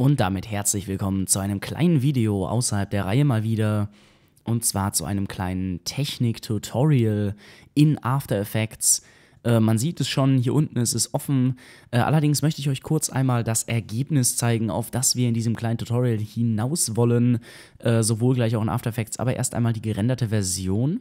Und damit herzlich willkommen zu einem kleinen Video außerhalb der Reihe mal wieder. Und zwar zu einem kleinen Technik-Tutorial in After Effects. Äh, man sieht es schon, hier unten ist es offen. Äh, allerdings möchte ich euch kurz einmal das Ergebnis zeigen, auf das wir in diesem kleinen Tutorial hinaus wollen. Äh, sowohl gleich auch in After Effects, aber erst einmal die gerenderte Version.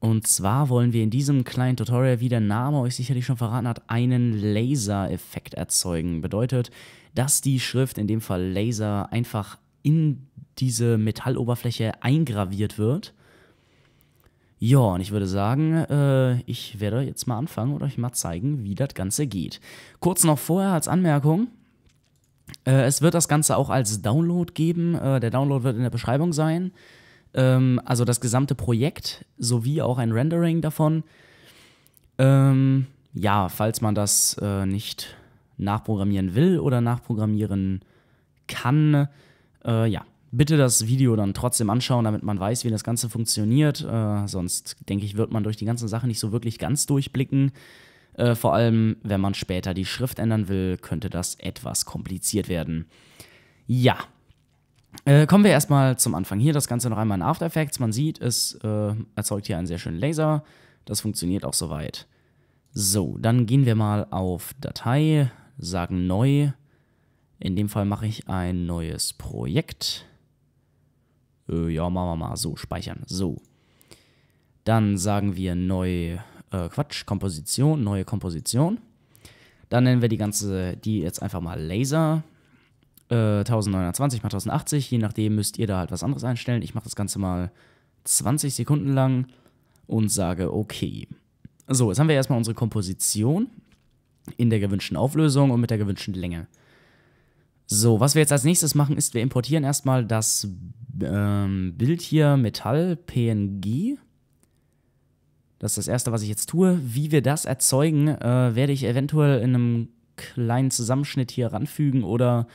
Und zwar wollen wir in diesem kleinen Tutorial, wie der Name euch sicherlich schon verraten hat, einen Laser-Effekt erzeugen. Bedeutet, dass die Schrift, in dem Fall Laser, einfach in diese Metalloberfläche eingraviert wird. Ja, und ich würde sagen, äh, ich werde jetzt mal anfangen und euch mal zeigen, wie das Ganze geht. Kurz noch vorher als Anmerkung, äh, es wird das Ganze auch als Download geben. Äh, der Download wird in der Beschreibung sein ähm, also das gesamte Projekt sowie auch ein Rendering davon. Ähm, ja, falls man das äh, nicht nachprogrammieren will oder nachprogrammieren kann, äh, ja, bitte das Video dann trotzdem anschauen, damit man weiß, wie das Ganze funktioniert. Äh, sonst, denke ich, wird man durch die ganze Sache nicht so wirklich ganz durchblicken. Äh, vor allem, wenn man später die Schrift ändern will, könnte das etwas kompliziert werden. Ja, äh, kommen wir erstmal zum Anfang. Hier das Ganze noch einmal in After Effects. Man sieht, es äh, erzeugt hier einen sehr schönen Laser. Das funktioniert auch soweit. So, dann gehen wir mal auf Datei, sagen neu. In dem Fall mache ich ein neues Projekt. Äh, ja, machen wir mal so, speichern. So. Dann sagen wir neu, äh, Quatsch, Komposition, neue Komposition. Dann nennen wir die ganze, die jetzt einfach mal Laser. 1920 äh, mal 1080. Je nachdem müsst ihr da halt was anderes einstellen. Ich mache das Ganze mal 20 Sekunden lang und sage okay. So, jetzt haben wir erstmal unsere Komposition in der gewünschten Auflösung und mit der gewünschten Länge. So, was wir jetzt als nächstes machen, ist, wir importieren erstmal das ähm, Bild hier Metall PNG. Das ist das Erste, was ich jetzt tue. Wie wir das erzeugen, äh, werde ich eventuell in einem kleinen Zusammenschnitt hier ranfügen oder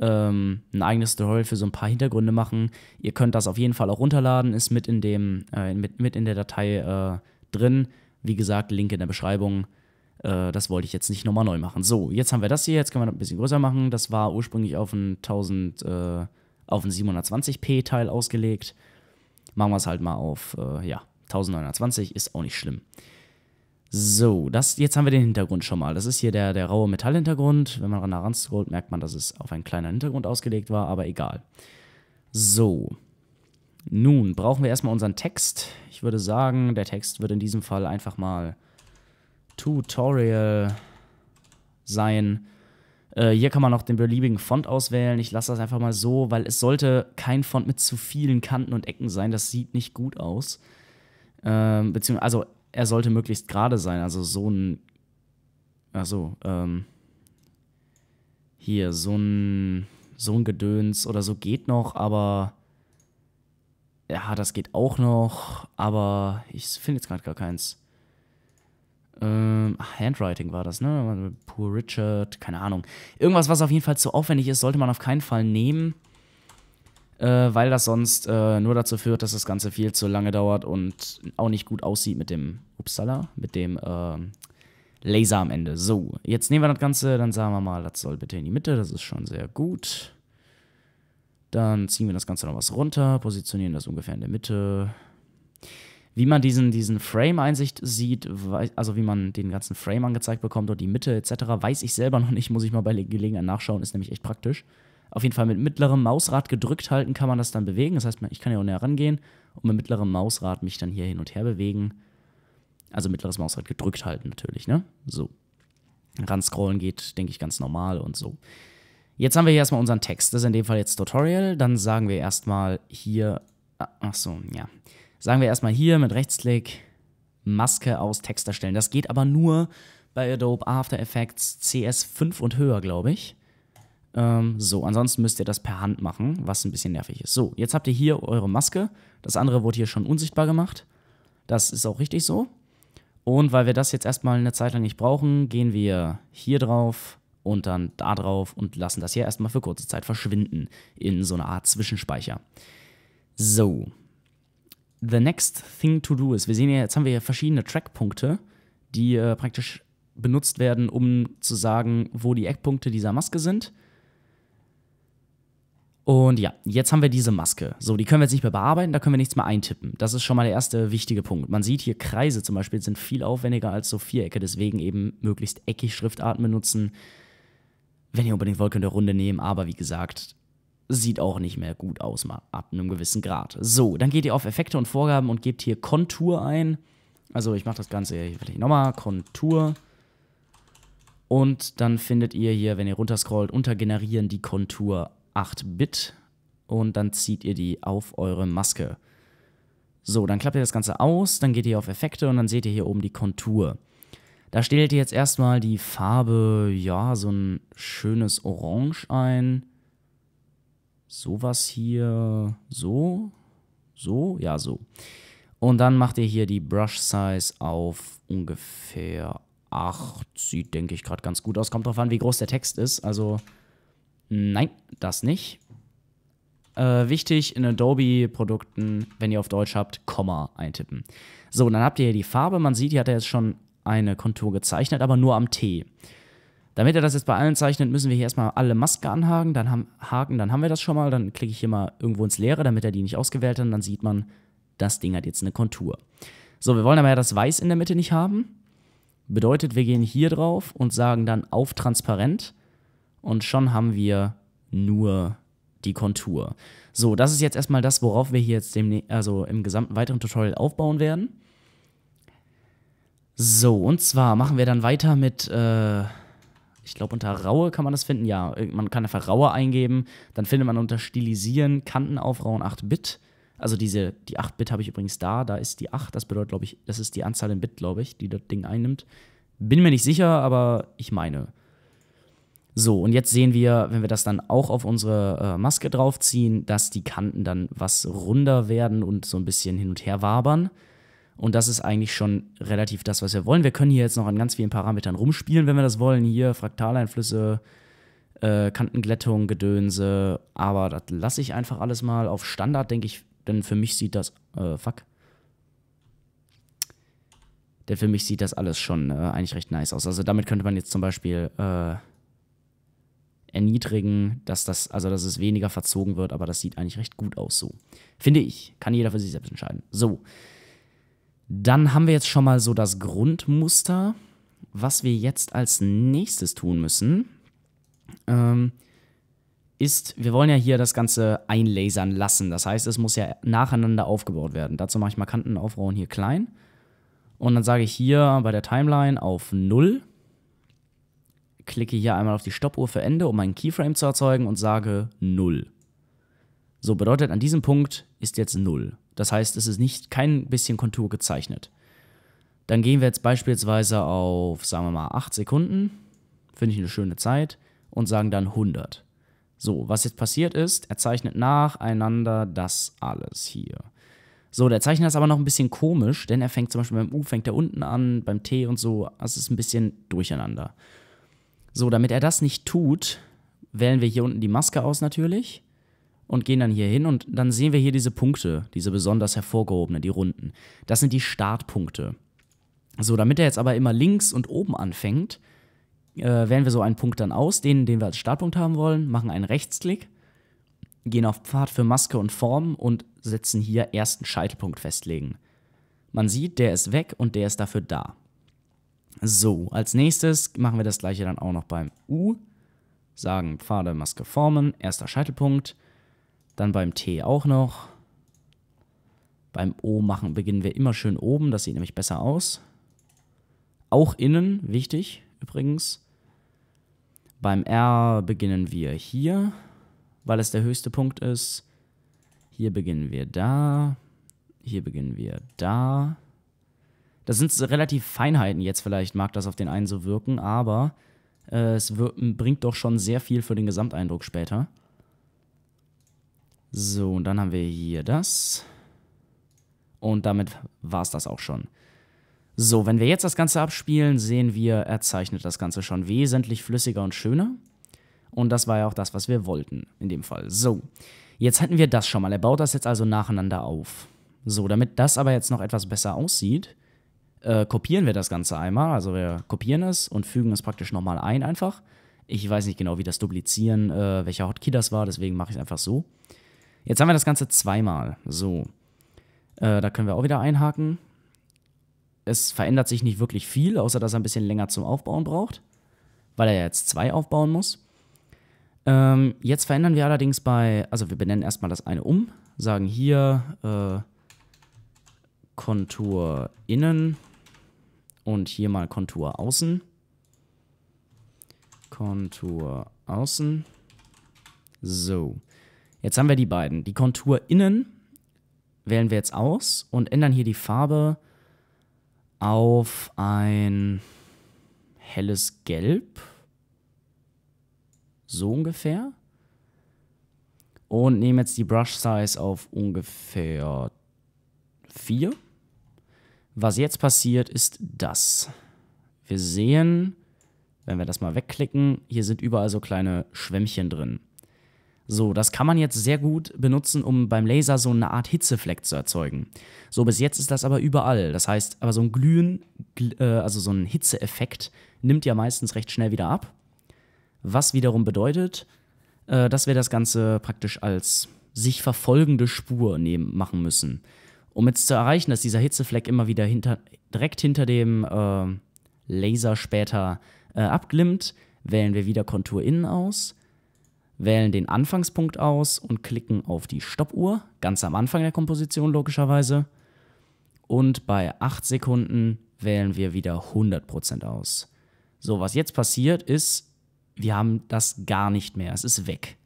ähm, ein eigenes Tutorial für so ein paar Hintergründe machen. Ihr könnt das auf jeden Fall auch runterladen, ist mit in, dem, äh, mit, mit in der Datei äh, drin. Wie gesagt, Link in der Beschreibung. Äh, das wollte ich jetzt nicht nochmal neu machen. So, jetzt haben wir das hier, jetzt können wir das ein bisschen größer machen. Das war ursprünglich auf ein 1000, äh, auf ein 720p Teil ausgelegt. Machen wir es halt mal auf, äh, ja, 1920 ist auch nicht schlimm. So, das, jetzt haben wir den Hintergrund schon mal. Das ist hier der, der raue Metallhintergrund. Wenn man daran ran scrollt, merkt man, dass es auf einen kleinen Hintergrund ausgelegt war, aber egal. So, nun brauchen wir erstmal unseren Text. Ich würde sagen, der Text wird in diesem Fall einfach mal Tutorial sein. Äh, hier kann man auch den beliebigen Font auswählen. Ich lasse das einfach mal so, weil es sollte kein Font mit zu vielen Kanten und Ecken sein. Das sieht nicht gut aus. Ähm, beziehungsweise, also er sollte möglichst gerade sein. Also so ein. Also, ähm. Hier, so ein. So ein Gedöns oder so geht noch, aber. Ja, das geht auch noch, aber ich finde jetzt gerade gar keins. Ähm, Handwriting war das, ne? Poor Richard, keine Ahnung. Irgendwas, was auf jeden Fall zu aufwendig ist, sollte man auf keinen Fall nehmen äh, weil das sonst äh, nur dazu führt, dass das Ganze viel zu lange dauert und auch nicht gut aussieht mit dem Upsala, mit dem äh, Laser am Ende. So, jetzt nehmen wir das Ganze, dann sagen wir mal, das soll bitte in die Mitte, das ist schon sehr gut. Dann ziehen wir das Ganze noch was runter, positionieren das ungefähr in der Mitte. Wie man diesen, diesen Frame-Einsicht sieht, also wie man den ganzen Frame angezeigt bekommt und die Mitte etc., weiß ich selber noch nicht, muss ich mal bei Gelegenheit nachschauen, ist nämlich echt praktisch. Auf jeden Fall mit mittlerem Mausrad gedrückt halten kann man das dann bewegen. Das heißt, ich kann ja auch näher rangehen und mit mittlerem Mausrad mich dann hier hin und her bewegen. Also mittleres Mausrad gedrückt halten natürlich, ne? So. Ranscrollen geht, denke ich, ganz normal und so. Jetzt haben wir hier erstmal unseren Text. Das ist in dem Fall jetzt Tutorial. Dann sagen wir erstmal hier, ah, ach so, ja. Sagen wir erstmal hier mit Rechtsklick Maske aus Text erstellen. Das geht aber nur bei Adobe After Effects CS5 und höher, glaube ich. Ähm, so, ansonsten müsst ihr das per Hand machen, was ein bisschen nervig ist. So, jetzt habt ihr hier eure Maske. Das andere wurde hier schon unsichtbar gemacht. Das ist auch richtig so. Und weil wir das jetzt erstmal eine Zeit lang nicht brauchen, gehen wir hier drauf und dann da drauf und lassen das hier erstmal für kurze Zeit verschwinden in so einer Art Zwischenspeicher. So. The next thing to do ist, wir sehen ja, jetzt haben wir hier verschiedene Trackpunkte, die äh, praktisch benutzt werden, um zu sagen, wo die Eckpunkte dieser Maske sind und ja, jetzt haben wir diese Maske. So, die können wir jetzt nicht mehr bearbeiten, da können wir nichts mehr eintippen. Das ist schon mal der erste wichtige Punkt. Man sieht hier, Kreise zum Beispiel sind viel aufwendiger als so Vierecke, deswegen eben möglichst eckig Schriftarten benutzen. Wenn ihr unbedingt wollt, könnt ihr Runde nehmen, aber wie gesagt, sieht auch nicht mehr gut aus, mal ab einem gewissen Grad. So, dann geht ihr auf Effekte und Vorgaben und gebt hier Kontur ein. Also ich mache das Ganze hier vielleicht nochmal, Kontur. Und dann findet ihr hier, wenn ihr runterscrollt, unter Generieren die Kontur 8-Bit und dann zieht ihr die auf eure Maske. So, dann klappt ihr das Ganze aus, dann geht ihr auf Effekte und dann seht ihr hier oben die Kontur. Da stellt ihr jetzt erstmal die Farbe, ja, so ein schönes Orange ein. Sowas hier, so, so, ja, so. Und dann macht ihr hier die Brush Size auf ungefähr 8. Sieht, denke ich, gerade ganz gut aus. Kommt drauf an, wie groß der Text ist. Also Nein, das nicht. Äh, wichtig in Adobe-Produkten, wenn ihr auf Deutsch habt, Komma eintippen. So, dann habt ihr hier die Farbe. Man sieht, hier hat er jetzt schon eine Kontur gezeichnet, aber nur am T. Damit er das jetzt bei allen zeichnet, müssen wir hier erstmal alle Maske anhaken, dann haben, haken, dann haben wir das schon mal. Dann klicke ich hier mal irgendwo ins Leere, damit er die nicht ausgewählt hat. Und dann sieht man, das Ding hat jetzt eine Kontur. So, wir wollen aber ja das Weiß in der Mitte nicht haben. Bedeutet, wir gehen hier drauf und sagen dann auf transparent und schon haben wir nur die Kontur. So, das ist jetzt erstmal das, worauf wir hier jetzt also im gesamten weiteren Tutorial aufbauen werden. So, und zwar machen wir dann weiter mit, äh, ich glaube unter Raue kann man das finden, ja, äh, man kann einfach Raue eingeben, dann findet man unter Stilisieren Kanten aufrauen 8-Bit. Also diese, die 8-Bit habe ich übrigens da, da ist die 8, das bedeutet, glaube ich, das ist die Anzahl in Bit, glaube ich, die das Ding einnimmt. Bin mir nicht sicher, aber ich meine. So, und jetzt sehen wir, wenn wir das dann auch auf unsere äh, Maske draufziehen, dass die Kanten dann was runder werden und so ein bisschen hin und her wabern. Und das ist eigentlich schon relativ das, was wir wollen. Wir können hier jetzt noch an ganz vielen Parametern rumspielen, wenn wir das wollen. Hier Fraktaleinflüsse, äh, Kantenglättung, Gedönse. Aber das lasse ich einfach alles mal auf Standard, denke ich. Denn für mich sieht das. Äh, fuck. Denn für mich sieht das alles schon äh, eigentlich recht nice aus. Also damit könnte man jetzt zum Beispiel. Äh, erniedrigen, dass das, also dass es weniger verzogen wird, aber das sieht eigentlich recht gut aus so. Finde ich. Kann jeder für sich selbst entscheiden. So. Dann haben wir jetzt schon mal so das Grundmuster. Was wir jetzt als nächstes tun müssen, ähm, ist, wir wollen ja hier das Ganze einlasern lassen. Das heißt, es muss ja nacheinander aufgebaut werden. Dazu mache ich mal Kanten aufrauen hier klein. Und dann sage ich hier bei der Timeline auf 0 klicke hier einmal auf die Stoppuhr für Ende, um einen Keyframe zu erzeugen und sage 0. So bedeutet, an diesem Punkt ist jetzt 0. Das heißt, es ist nicht kein bisschen Kontur gezeichnet. Dann gehen wir jetzt beispielsweise auf, sagen wir mal, 8 Sekunden. Finde ich eine schöne Zeit. Und sagen dann 100. So, was jetzt passiert ist, er zeichnet nacheinander das alles hier. So, der Zeichner ist aber noch ein bisschen komisch, denn er fängt zum Beispiel beim U fängt er unten an, beim T und so, also es ist ein bisschen durcheinander. So, damit er das nicht tut, wählen wir hier unten die Maske aus natürlich und gehen dann hier hin und dann sehen wir hier diese Punkte, diese besonders hervorgehobenen, die runden. Das sind die Startpunkte. So, damit er jetzt aber immer links und oben anfängt, äh, wählen wir so einen Punkt dann aus, den, den wir als Startpunkt haben wollen, machen einen Rechtsklick, gehen auf Pfad für Maske und Form und setzen hier ersten Scheitelpunkt festlegen. Man sieht, der ist weg und der ist dafür da. So, als nächstes machen wir das gleiche dann auch noch beim U. Sagen Pfade, Maske, Formen, erster Scheitelpunkt. Dann beim T auch noch. Beim O machen, beginnen wir immer schön oben, das sieht nämlich besser aus. Auch innen, wichtig übrigens. Beim R beginnen wir hier, weil es der höchste Punkt ist. Hier beginnen wir da. Hier beginnen wir da. Das sind relativ Feinheiten jetzt vielleicht, mag das auf den einen so wirken, aber äh, es wir bringt doch schon sehr viel für den Gesamteindruck später. So, und dann haben wir hier das. Und damit war es das auch schon. So, wenn wir jetzt das Ganze abspielen, sehen wir, er zeichnet das Ganze schon wesentlich flüssiger und schöner. Und das war ja auch das, was wir wollten, in dem Fall. So, jetzt hätten wir das schon mal. Er baut das jetzt also nacheinander auf. So, damit das aber jetzt noch etwas besser aussieht, äh, kopieren wir das Ganze einmal. Also wir kopieren es und fügen es praktisch nochmal ein einfach. Ich weiß nicht genau, wie das Duplizieren, äh, welcher Hotkey das war, deswegen mache ich es einfach so. Jetzt haben wir das Ganze zweimal. So. Äh, da können wir auch wieder einhaken. Es verändert sich nicht wirklich viel, außer dass er ein bisschen länger zum Aufbauen braucht, weil er ja jetzt zwei aufbauen muss. Ähm, jetzt verändern wir allerdings bei, also wir benennen erstmal das eine um, sagen hier äh, Kontur innen und hier mal Kontur außen. Kontur außen. So. Jetzt haben wir die beiden. Die Kontur innen wählen wir jetzt aus und ändern hier die Farbe auf ein helles Gelb. So ungefähr. Und nehmen jetzt die Brush Size auf ungefähr 4. Was jetzt passiert, ist das. Wir sehen, wenn wir das mal wegklicken, hier sind überall so kleine Schwämmchen drin. So, das kann man jetzt sehr gut benutzen, um beim Laser so eine Art Hitzefleck zu erzeugen. So, bis jetzt ist das aber überall. Das heißt, aber so ein Glühen, äh, also so ein Hitzeeffekt, nimmt ja meistens recht schnell wieder ab. Was wiederum bedeutet, äh, dass wir das Ganze praktisch als sich verfolgende Spur nehmen, machen müssen. Um jetzt zu erreichen, dass dieser Hitzefleck immer wieder hinter, direkt hinter dem äh, Laser später äh, abglimmt, wählen wir wieder Kontur innen aus, wählen den Anfangspunkt aus und klicken auf die Stoppuhr, ganz am Anfang der Komposition logischerweise. Und bei 8 Sekunden wählen wir wieder 100% aus. So, was jetzt passiert ist, wir haben das gar nicht mehr, es ist weg.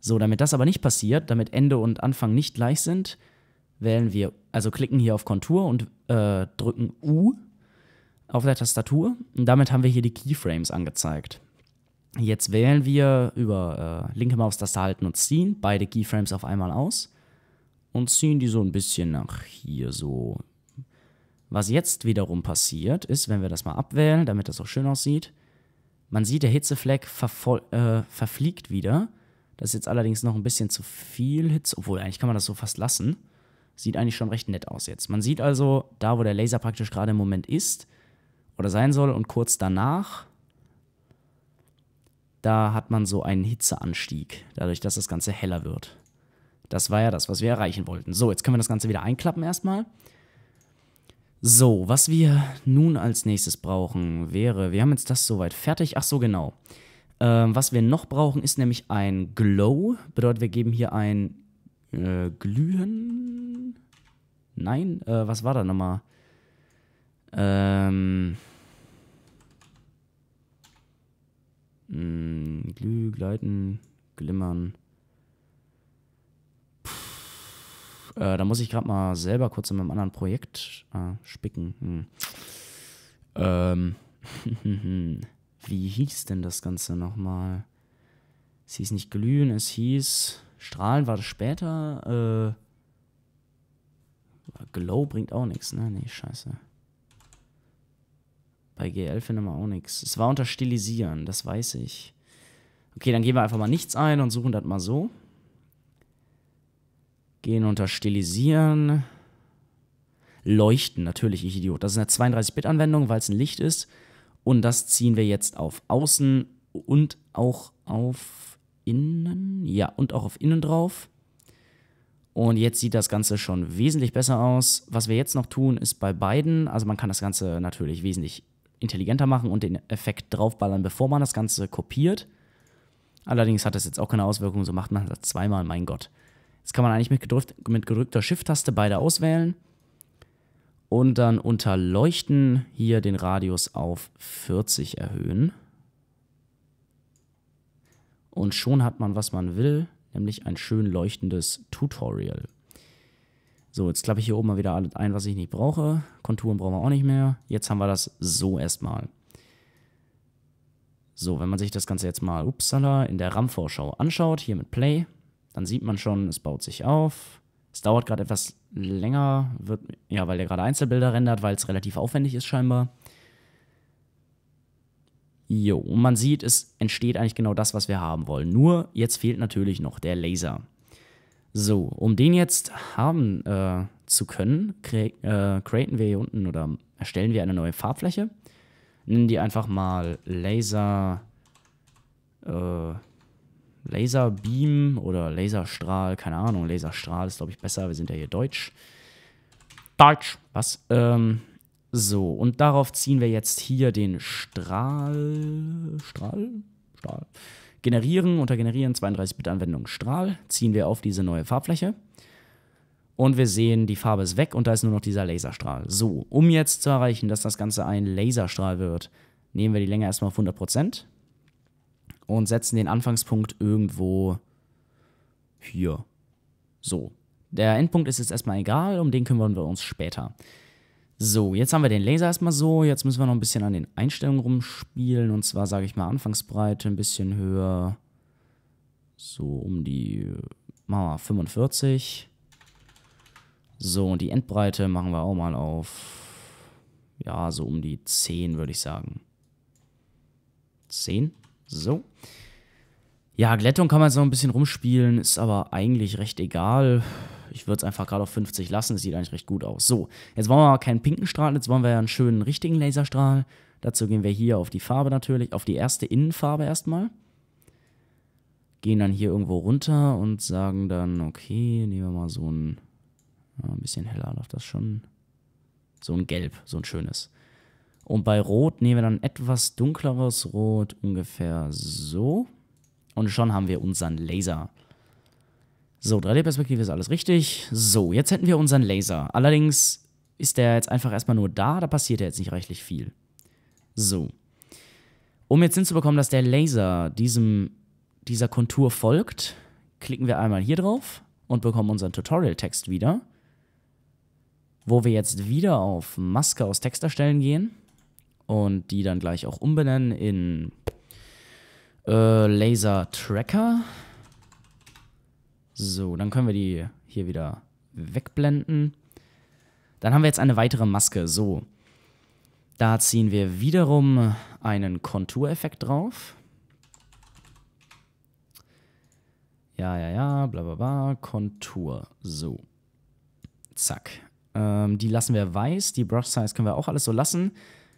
So, damit das aber nicht passiert, damit Ende und Anfang nicht gleich sind, wählen wir, also klicken hier auf Kontur und äh, drücken U auf der Tastatur. Und damit haben wir hier die Keyframes angezeigt. Jetzt wählen wir über äh, linke Maustaste halten und ziehen beide Keyframes auf einmal aus und ziehen die so ein bisschen nach hier so. Was jetzt wiederum passiert ist, wenn wir das mal abwählen, damit das auch schön aussieht, man sieht, der Hitzefleck äh, verfliegt wieder. Das ist jetzt allerdings noch ein bisschen zu viel Hitze, obwohl eigentlich kann man das so fast lassen. Sieht eigentlich schon recht nett aus jetzt. Man sieht also, da wo der Laser praktisch gerade im Moment ist oder sein soll und kurz danach, da hat man so einen Hitzeanstieg, dadurch, dass das Ganze heller wird. Das war ja das, was wir erreichen wollten. So, jetzt können wir das Ganze wieder einklappen erstmal. So, was wir nun als nächstes brauchen wäre, wir haben jetzt das soweit fertig. Ach so, genau. Ähm, was wir noch brauchen, ist nämlich ein Glow. Bedeutet, wir geben hier ein äh, glühen? Nein, äh, was war da nochmal? Ähm. Mh, hm, glüh, gleiten, glimmern. Puh, äh, da muss ich gerade mal selber kurz in meinem anderen Projekt ah, spicken. Hm. Ähm. Wie hieß denn das Ganze nochmal? Es hieß nicht glühen, es hieß. Strahlen war das später. Äh, Glow bringt auch nichts, ne? Nee, scheiße. Bei GL finden wir auch nichts. Es war unter Stilisieren, das weiß ich. Okay, dann gehen wir einfach mal nichts ein und suchen das mal so. Gehen unter Stilisieren. Leuchten, natürlich, ich Idiot. Das ist eine 32-Bit-Anwendung, weil es ein Licht ist. Und das ziehen wir jetzt auf Außen und auch auf innen. Ja, und auch auf innen drauf. Und jetzt sieht das Ganze schon wesentlich besser aus. Was wir jetzt noch tun, ist bei beiden, also man kann das Ganze natürlich wesentlich intelligenter machen und den Effekt draufballern, bevor man das Ganze kopiert. Allerdings hat das jetzt auch keine Auswirkung, so macht man das zweimal, mein Gott. Jetzt kann man eigentlich mit, gedrückt, mit gedrückter Shift-Taste beide auswählen und dann unter Leuchten hier den Radius auf 40 erhöhen. Und schon hat man, was man will, nämlich ein schön leuchtendes Tutorial. So, jetzt klappe ich hier oben mal wieder alles ein, was ich nicht brauche. Konturen brauchen wir auch nicht mehr. Jetzt haben wir das so erstmal. So, wenn man sich das Ganze jetzt mal, upsala, in der RAM-Vorschau anschaut, hier mit Play, dann sieht man schon, es baut sich auf. Es dauert gerade etwas länger, wird, ja, weil der gerade Einzelbilder rendert, weil es relativ aufwendig ist scheinbar. Jo, und man sieht, es entsteht eigentlich genau das, was wir haben wollen. Nur jetzt fehlt natürlich noch der Laser. So, um den jetzt haben äh, zu können, cre äh, wir hier unten oder erstellen wir eine neue Farbfläche. Nennen die einfach mal Laser, äh, Laserbeam oder Laserstrahl, keine Ahnung, Laserstrahl ist glaube ich besser, wir sind ja hier deutsch. Deutsch, was? Ähm, so, und darauf ziehen wir jetzt hier den Strahl. Strahl? Strahl. Generieren, unter Generieren, 32-Bit-Anwendung Strahl, ziehen wir auf diese neue Farbfläche. Und wir sehen, die Farbe ist weg und da ist nur noch dieser Laserstrahl. So, um jetzt zu erreichen, dass das Ganze ein Laserstrahl wird, nehmen wir die Länge erstmal auf 100% und setzen den Anfangspunkt irgendwo hier. So. Der Endpunkt ist jetzt erstmal egal, um den kümmern wir uns später. So, jetzt haben wir den Laser erstmal so. Jetzt müssen wir noch ein bisschen an den Einstellungen rumspielen. Und zwar sage ich mal Anfangsbreite ein bisschen höher. So um die machen 45. So, und die Endbreite machen wir auch mal auf, ja, so um die 10 würde ich sagen. 10, so. Ja, Glättung kann man jetzt noch ein bisschen rumspielen, ist aber eigentlich recht egal. Ich würde es einfach gerade auf 50 lassen, es sieht eigentlich recht gut aus. So, jetzt wollen wir aber keinen pinken Strahl, jetzt wollen wir ja einen schönen richtigen Laserstrahl. Dazu gehen wir hier auf die Farbe natürlich, auf die erste Innenfarbe erstmal. Gehen dann hier irgendwo runter und sagen dann, okay, nehmen wir mal so ein, ein bisschen heller läuft das schon. So ein Gelb, so ein schönes. Und bei Rot nehmen wir dann etwas dunkleres Rot, ungefähr so. Und schon haben wir unseren Laser. So, 3D-Perspektive ist alles richtig. So, jetzt hätten wir unseren Laser. Allerdings ist der jetzt einfach erstmal nur da, da passiert ja jetzt nicht reichlich viel. So. Um jetzt hinzubekommen, dass der Laser diesem, dieser Kontur folgt, klicken wir einmal hier drauf und bekommen unseren Tutorial-Text wieder, wo wir jetzt wieder auf Maske aus Text erstellen gehen und die dann gleich auch umbenennen in äh, Laser Tracker. So, dann können wir die hier wieder wegblenden. Dann haben wir jetzt eine weitere Maske. So, da ziehen wir wiederum einen Kontureffekt drauf. Ja, ja, ja, bla bla bla, Kontur. So, zack. Ähm, die lassen wir weiß, die Brush Size können wir auch alles so lassen.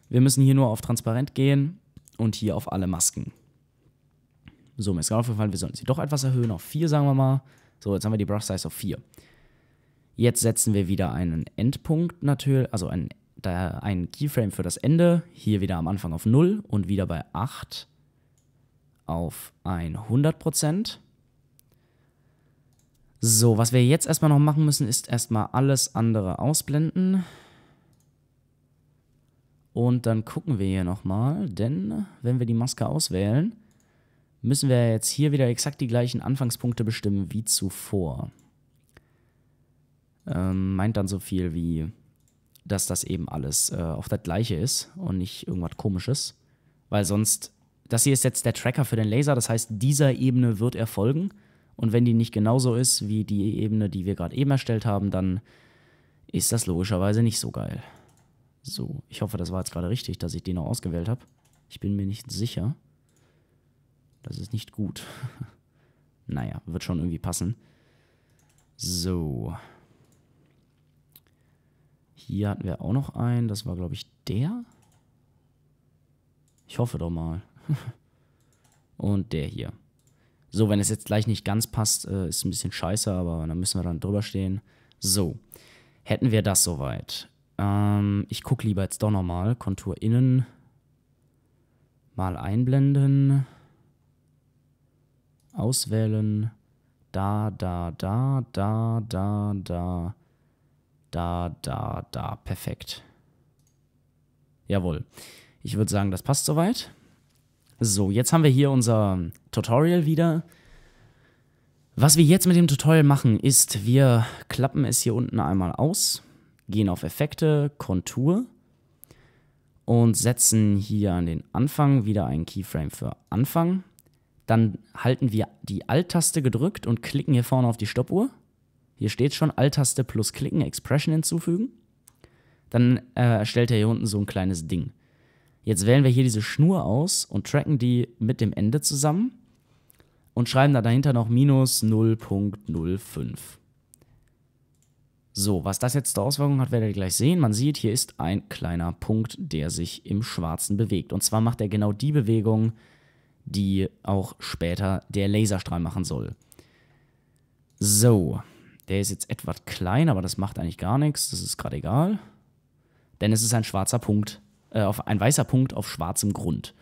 Wir müssen hier nur auf transparent gehen und hier auf alle Masken. So, mir ist gerade aufgefallen, wir sollten sie doch etwas erhöhen, auf 4 sagen wir mal. So, jetzt haben wir die Brush Size auf 4. Jetzt setzen wir wieder einen Endpunkt natürlich, also einen, da, einen Keyframe für das Ende. Hier wieder am Anfang auf 0 und wieder bei 8 auf 100%. So, was wir jetzt erstmal noch machen müssen, ist erstmal alles andere ausblenden. Und dann gucken wir hier nochmal, denn wenn wir die Maske auswählen, müssen wir jetzt hier wieder exakt die gleichen Anfangspunkte bestimmen wie zuvor. Ähm, meint dann so viel wie, dass das eben alles äh, auf das gleiche ist und nicht irgendwas komisches. Weil sonst, das hier ist jetzt der Tracker für den Laser, das heißt, dieser Ebene wird er folgen. Und wenn die nicht genauso ist wie die Ebene, die wir gerade eben erstellt haben, dann ist das logischerweise nicht so geil. So, ich hoffe, das war jetzt gerade richtig, dass ich den noch ausgewählt habe. Ich bin mir nicht sicher. Das ist nicht gut. naja, wird schon irgendwie passen. So. Hier hatten wir auch noch einen. Das war, glaube ich, der. Ich hoffe doch mal. Und der hier. So, wenn es jetzt gleich nicht ganz passt, äh, ist ein bisschen scheiße, aber dann müssen wir dann drüber stehen. So, hätten wir das soweit. Ähm, ich gucke lieber jetzt doch nochmal. Kontur innen. Mal einblenden auswählen. Da, da, da, da, da, da, da, da, da. Perfekt. Jawohl. Ich würde sagen, das passt soweit. So, jetzt haben wir hier unser Tutorial wieder. Was wir jetzt mit dem Tutorial machen, ist, wir klappen es hier unten einmal aus, gehen auf Effekte, Kontur und setzen hier an den Anfang wieder einen Keyframe für Anfang. Dann halten wir die Alt-Taste gedrückt und klicken hier vorne auf die Stoppuhr. Hier steht schon Alt-Taste plus klicken, Expression hinzufügen. Dann äh, erstellt er hier unten so ein kleines Ding. Jetzt wählen wir hier diese Schnur aus und tracken die mit dem Ende zusammen und schreiben da dahinter noch minus 0.05. So, was das jetzt zur Auswirkung hat, werdet ihr gleich sehen. Man sieht, hier ist ein kleiner Punkt, der sich im Schwarzen bewegt. Und zwar macht er genau die Bewegung, die auch später der Laserstrahl machen soll. So, der ist jetzt etwas klein, aber das macht eigentlich gar nichts, das ist gerade egal. Denn es ist ein schwarzer Punkt, äh, auf, ein weißer Punkt auf schwarzem Grund.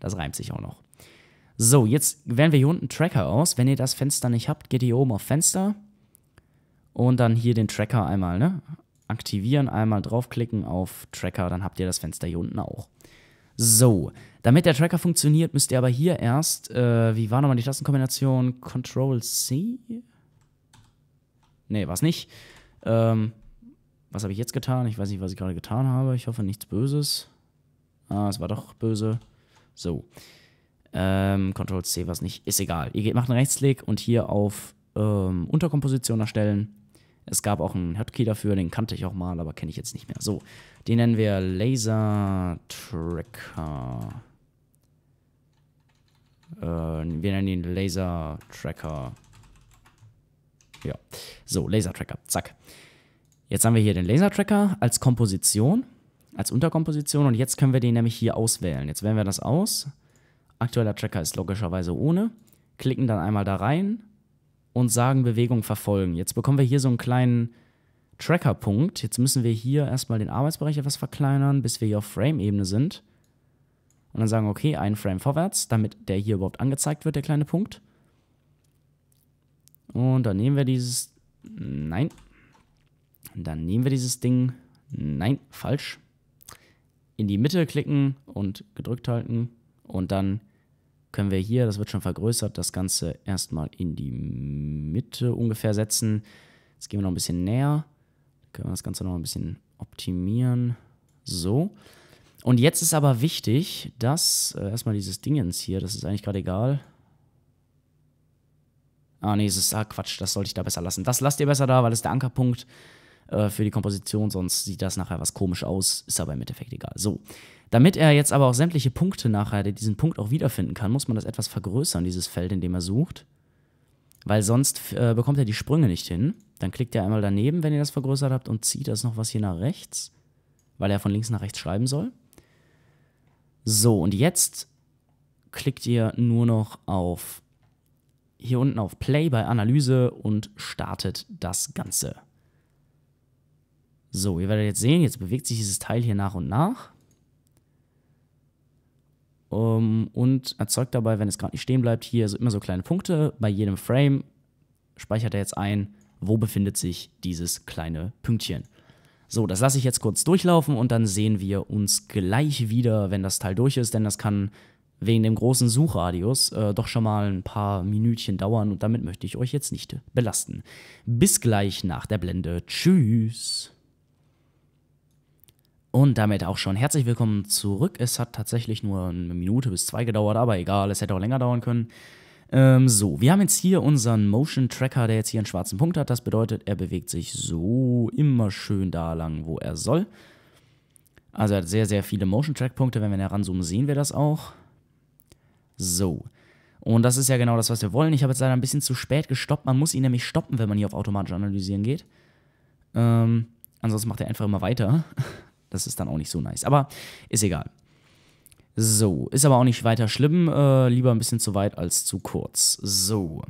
Das reimt sich auch noch. So, jetzt wählen wir hier unten Tracker aus. Wenn ihr das Fenster nicht habt, geht ihr oben auf Fenster und dann hier den Tracker einmal ne? aktivieren, einmal draufklicken auf Tracker, dann habt ihr das Fenster hier unten auch. So, damit der Tracker funktioniert, müsst ihr aber hier erst, äh, wie war nochmal die Tastenkombination? Control C? Nee, war es nicht. Ähm, was habe ich jetzt getan? Ich weiß nicht, was ich gerade getan habe. Ich hoffe, nichts Böses. Ah, es war doch böse. So. Ähm, Control C war es nicht. Ist egal. Ihr macht einen Rechtsklick und hier auf ähm, Unterkomposition erstellen. Es gab auch einen Hotkey dafür, den kannte ich auch mal, aber kenne ich jetzt nicht mehr. So, den nennen wir Laser Tracker. Äh, wir nennen ihn Laser Tracker. Ja, so, Laser Tracker, zack. Jetzt haben wir hier den Laser Tracker als Komposition, als Unterkomposition und jetzt können wir den nämlich hier auswählen. Jetzt wählen wir das aus. Aktueller Tracker ist logischerweise ohne. Klicken dann einmal da rein und sagen Bewegung verfolgen. Jetzt bekommen wir hier so einen kleinen Trackerpunkt. Jetzt müssen wir hier erstmal den Arbeitsbereich etwas verkleinern, bis wir hier auf Frame-Ebene sind. Und dann sagen, okay, ein Frame vorwärts, damit der hier überhaupt angezeigt wird, der kleine Punkt. Und dann nehmen wir dieses... Nein. Dann nehmen wir dieses Ding... Nein, falsch. In die Mitte klicken und gedrückt halten. Und dann können wir hier, das wird schon vergrößert, das Ganze erstmal in die Mitte ungefähr setzen. Jetzt gehen wir noch ein bisschen näher. Dann können wir das Ganze noch ein bisschen optimieren. So. Und jetzt ist aber wichtig, dass äh, erstmal dieses Dingens hier, das ist eigentlich gerade egal. Ah, nee, es ist, ah, Quatsch, das sollte ich da besser lassen. Das lasst ihr besser da, weil es der Ankerpunkt. ist. Äh, für die Komposition, sonst sieht das nachher was komisch aus, ist aber im Endeffekt egal. So. Damit er jetzt aber auch sämtliche Punkte nachher, diesen Punkt auch wiederfinden kann, muss man das etwas vergrößern, dieses Feld, in dem er sucht. Weil sonst äh, bekommt er die Sprünge nicht hin. Dann klickt er einmal daneben, wenn ihr das vergrößert habt, und zieht das noch was hier nach rechts, weil er von links nach rechts schreiben soll. So, und jetzt klickt ihr nur noch auf hier unten auf Play bei Analyse und startet das Ganze. So, ihr werdet jetzt sehen, jetzt bewegt sich dieses Teil hier nach und nach. Um, ähm, und erzeugt dabei, wenn es gerade nicht stehen bleibt, hier so immer so kleine Punkte. Bei jedem Frame speichert er jetzt ein, wo befindet sich dieses kleine Pünktchen. So, das lasse ich jetzt kurz durchlaufen und dann sehen wir uns gleich wieder, wenn das Teil durch ist, denn das kann wegen dem großen Suchradius äh, doch schon mal ein paar Minütchen dauern und damit möchte ich euch jetzt nicht belasten. Bis gleich nach der Blende. Tschüss! Und damit auch schon herzlich willkommen zurück. Es hat tatsächlich nur eine Minute bis zwei gedauert, aber egal, es hätte auch länger dauern können. Ähm, so, wir haben jetzt hier unseren Motion Tracker, der jetzt hier einen schwarzen Punkt hat. Das bedeutet, er bewegt sich so immer schön da lang, wo er soll. Also er hat sehr, sehr viele Motion Track Punkte. Wenn wir heranzoomen, sehen wir das auch. So. Und das ist ja genau das, was wir wollen. Ich habe jetzt leider ein bisschen zu spät gestoppt. Man muss ihn nämlich stoppen, wenn man hier auf automatisch analysieren geht. Ähm, ansonsten macht er einfach immer weiter. Das ist dann auch nicht so nice. Aber ist egal. So, ist aber auch nicht weiter schlimm. Äh, lieber ein bisschen zu weit als zu kurz. So.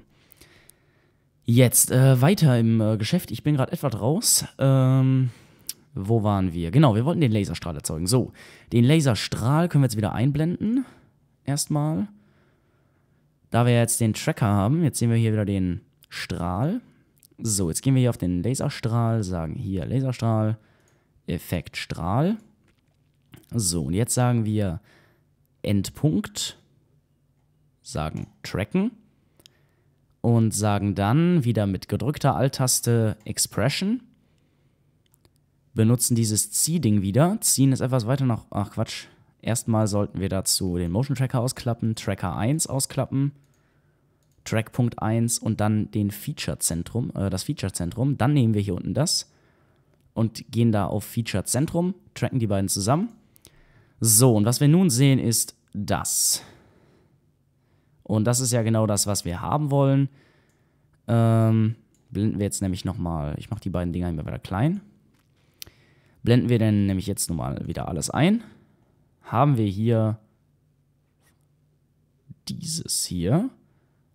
Jetzt äh, weiter im äh, Geschäft. Ich bin gerade etwa raus. Ähm, wo waren wir? Genau, wir wollten den Laserstrahl erzeugen. So, den Laserstrahl können wir jetzt wieder einblenden. Erstmal. Da wir jetzt den Tracker haben, jetzt sehen wir hier wieder den Strahl. So, jetzt gehen wir hier auf den Laserstrahl, sagen hier Laserstrahl. Effektstrahl. So, und jetzt sagen wir Endpunkt, sagen Tracken und sagen dann wieder mit gedrückter Alt-Taste Expression. Benutzen dieses Zieh-Ding wieder, ziehen es etwas weiter nach. Ach Quatsch. Erstmal sollten wir dazu den Motion Tracker ausklappen, Tracker 1 ausklappen, Trackpunkt 1 und dann den Feature-Zentrum, äh, das Feature-Zentrum. Dann nehmen wir hier unten das und gehen da auf Feature Zentrum, tracken die beiden zusammen. So, und was wir nun sehen ist das. Und das ist ja genau das, was wir haben wollen. Ähm, blenden wir jetzt nämlich nochmal, ich mache die beiden Dinger immer wieder klein. Blenden wir denn nämlich jetzt nochmal wieder alles ein. Haben wir hier dieses hier.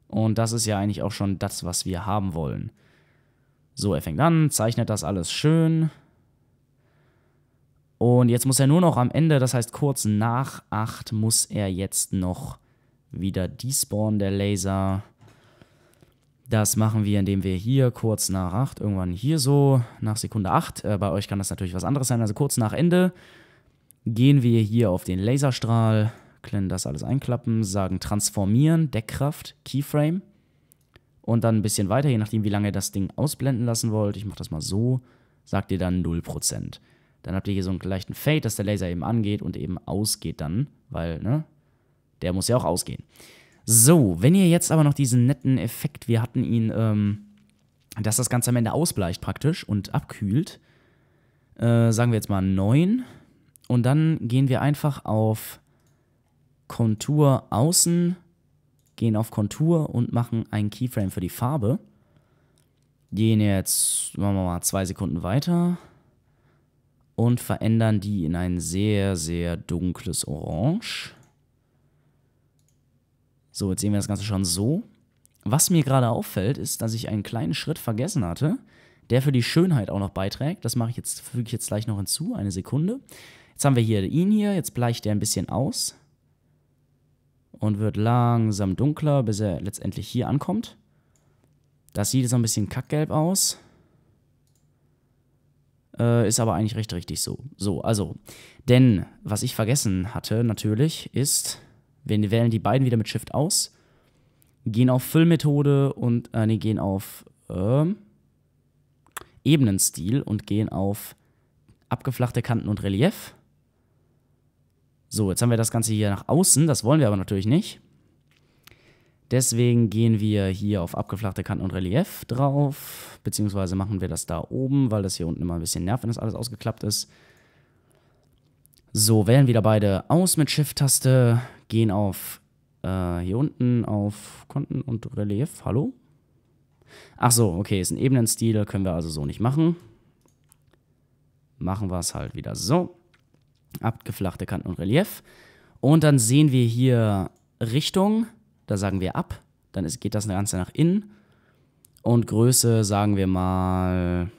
Und das ist ja eigentlich auch schon das, was wir haben wollen. So, er fängt an, zeichnet das alles schön. Und jetzt muss er nur noch am Ende, das heißt kurz nach 8, muss er jetzt noch wieder despawnen, der Laser. Das machen wir, indem wir hier kurz nach 8, irgendwann hier so, nach Sekunde 8, äh, bei euch kann das natürlich was anderes sein, also kurz nach Ende, gehen wir hier auf den Laserstrahl, können das alles einklappen, sagen transformieren, Deckkraft, Keyframe und dann ein bisschen weiter, je nachdem, wie lange ihr das Ding ausblenden lassen wollt. Ich mache das mal so, sagt ihr dann 0%. Dann habt ihr hier so einen leichten Fade, dass der Laser eben angeht und eben ausgeht dann, weil, ne, der muss ja auch ausgehen. So, wenn ihr jetzt aber noch diesen netten Effekt, wir hatten ihn, ähm, dass das Ganze am Ende ausbleicht praktisch und abkühlt, äh, sagen wir jetzt mal 9 und dann gehen wir einfach auf Kontur außen, gehen auf Kontur und machen einen Keyframe für die Farbe. Gehen jetzt, machen wir mal zwei Sekunden weiter und verändern die in ein sehr, sehr dunkles Orange. So, jetzt sehen wir das Ganze schon so. Was mir gerade auffällt, ist, dass ich einen kleinen Schritt vergessen hatte, der für die Schönheit auch noch beiträgt. Das mache ich jetzt, füge ich jetzt gleich noch hinzu, eine Sekunde. Jetzt haben wir hier ihn hier, jetzt bleicht er ein bisschen aus und wird langsam dunkler, bis er letztendlich hier ankommt. Das sieht so ein bisschen kackgelb aus. Äh, ist aber eigentlich recht richtig so. So, also, denn was ich vergessen hatte natürlich ist, wir wählen die beiden wieder mit Shift aus, gehen auf Füllmethode und, äh, nee, gehen auf äh, Ebenenstil und gehen auf abgeflachte Kanten und Relief so, jetzt haben wir das Ganze hier nach außen, das wollen wir aber natürlich nicht. Deswegen gehen wir hier auf abgeflachte Kanten und Relief drauf, beziehungsweise machen wir das da oben, weil das hier unten immer ein bisschen nervt, wenn das alles ausgeklappt ist. So, wählen wieder beide aus mit Shift-Taste, gehen auf äh, hier unten auf Konten und Relief. Hallo? Ach so, okay, ist ein Ebenenstil, können wir also so nicht machen. Machen wir es halt wieder so abgeflachte Kanten und Relief. Und dann sehen wir hier Richtung, da sagen wir ab, dann ist, geht das Ganze nach innen. Und Größe sagen wir mal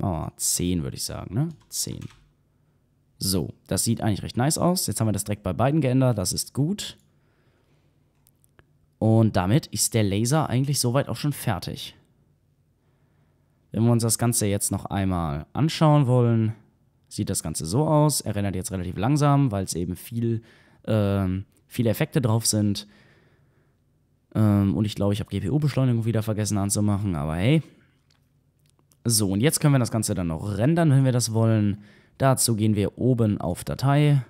oh, 10, würde ich sagen, ne? 10. So, das sieht eigentlich recht nice aus. Jetzt haben wir das direkt bei beiden geändert, das ist gut. Und damit ist der Laser eigentlich soweit auch schon fertig. Wenn wir uns das Ganze jetzt noch einmal anschauen wollen, sieht das Ganze so aus. Er rendert jetzt relativ langsam, weil es eben viel, ähm, viele Effekte drauf sind. Ähm, und ich glaube, ich habe GPU-Beschleunigung wieder vergessen anzumachen, aber hey. So, und jetzt können wir das Ganze dann noch rendern, wenn wir das wollen. Dazu gehen wir oben auf Datei.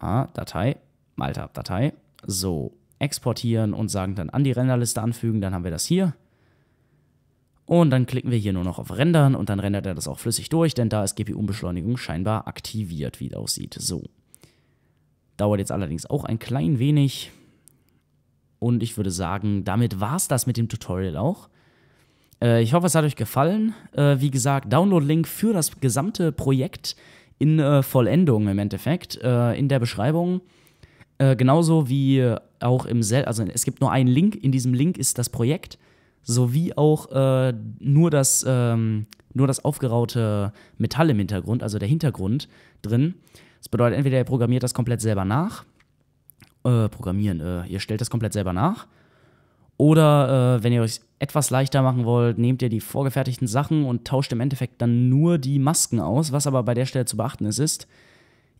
Ah, Datei. Malta, Datei. So, exportieren und sagen dann an die Renderliste anfügen. Dann haben wir das hier. Und dann klicken wir hier nur noch auf Rendern und dann rendert er das auch flüssig durch, denn da ist GPU-Beschleunigung scheinbar aktiviert, wie es aussieht. So. Dauert jetzt allerdings auch ein klein wenig. Und ich würde sagen, damit war es das mit dem Tutorial auch. Äh, ich hoffe, es hat euch gefallen. Äh, wie gesagt, Download-Link für das gesamte Projekt in äh, Vollendung im Endeffekt äh, in der Beschreibung. Äh, genauso wie auch im Sel also es gibt nur einen Link, in diesem Link ist das Projekt sowie auch äh, nur, das, ähm, nur das aufgeraute Metall im Hintergrund, also der Hintergrund drin. Das bedeutet, entweder ihr programmiert das komplett selber nach, äh, programmieren, äh, ihr stellt das komplett selber nach, oder äh, wenn ihr euch etwas leichter machen wollt, nehmt ihr die vorgefertigten Sachen und tauscht im Endeffekt dann nur die Masken aus. Was aber bei der Stelle zu beachten ist, ist,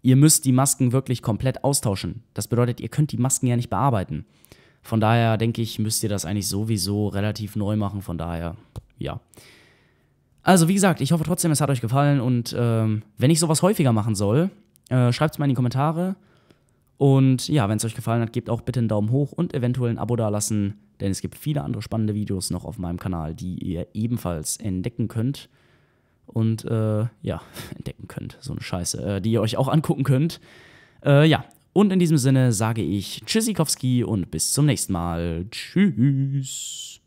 ihr müsst die Masken wirklich komplett austauschen. Das bedeutet, ihr könnt die Masken ja nicht bearbeiten. Von daher denke ich, müsst ihr das eigentlich sowieso relativ neu machen. Von daher, ja. Also, wie gesagt, ich hoffe trotzdem, es hat euch gefallen. Und ähm, wenn ich sowas häufiger machen soll, äh, schreibt es mal in die Kommentare. Und ja, wenn es euch gefallen hat, gebt auch bitte einen Daumen hoch und eventuell ein Abo dalassen, denn es gibt viele andere spannende Videos noch auf meinem Kanal, die ihr ebenfalls entdecken könnt. Und äh, ja, entdecken könnt, so eine Scheiße, äh, die ihr euch auch angucken könnt. Äh, ja, und in diesem Sinne sage ich Tschüssikowski und bis zum nächsten Mal. Tschüss.